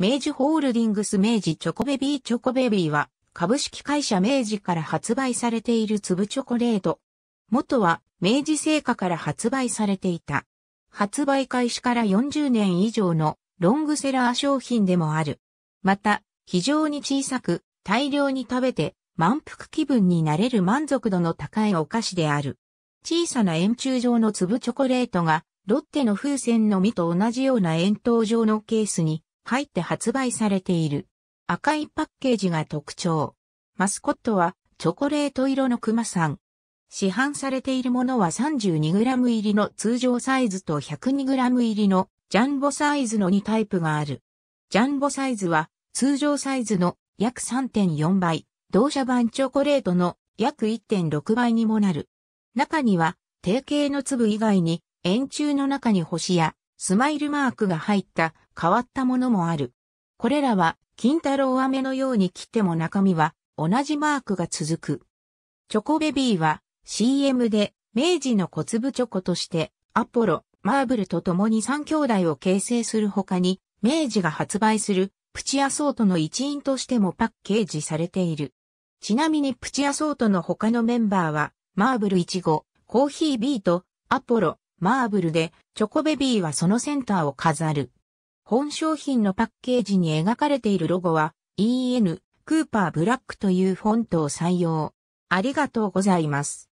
明治ホールディングス明治チョコベビーチョコベビーは株式会社明治から発売されている粒チョコレート。元は明治製菓から発売されていた。発売開始から40年以上のロングセラー商品でもある。また、非常に小さく大量に食べて満腹気分になれる満足度の高いお菓子である。小さな円柱状の粒チョコレートがロッテの風船の実と同じような円筒状のケースに入って発売されている。赤いパッケージが特徴。マスコットはチョコレート色のクマさん。市販されているものは 32g 入りの通常サイズと 102g 入りのジャンボサイズの2タイプがある。ジャンボサイズは通常サイズの約3.4倍、同社版チョコレートの約1.6倍にもなる。中には定型の粒以外に円柱の中に星やスマイルマークが入った変わったものもある。これらは、金太郎飴のように切っても中身は同じマークが続く。チョコベビーは CM で明治の小粒チョコとしてアポロ、マーブルと共に3兄弟を形成する他に明治が発売するプチアソートの一員としてもパッケージされている。ちなみにプチアソートの他のメンバーはマーブル1号、コーヒー B とアポロ、マーブルで、チョコベビーはそのセンターを飾る。本商品のパッケージに描かれているロゴは、EN、クーパーブラックというフォントを採用。ありがとうございます。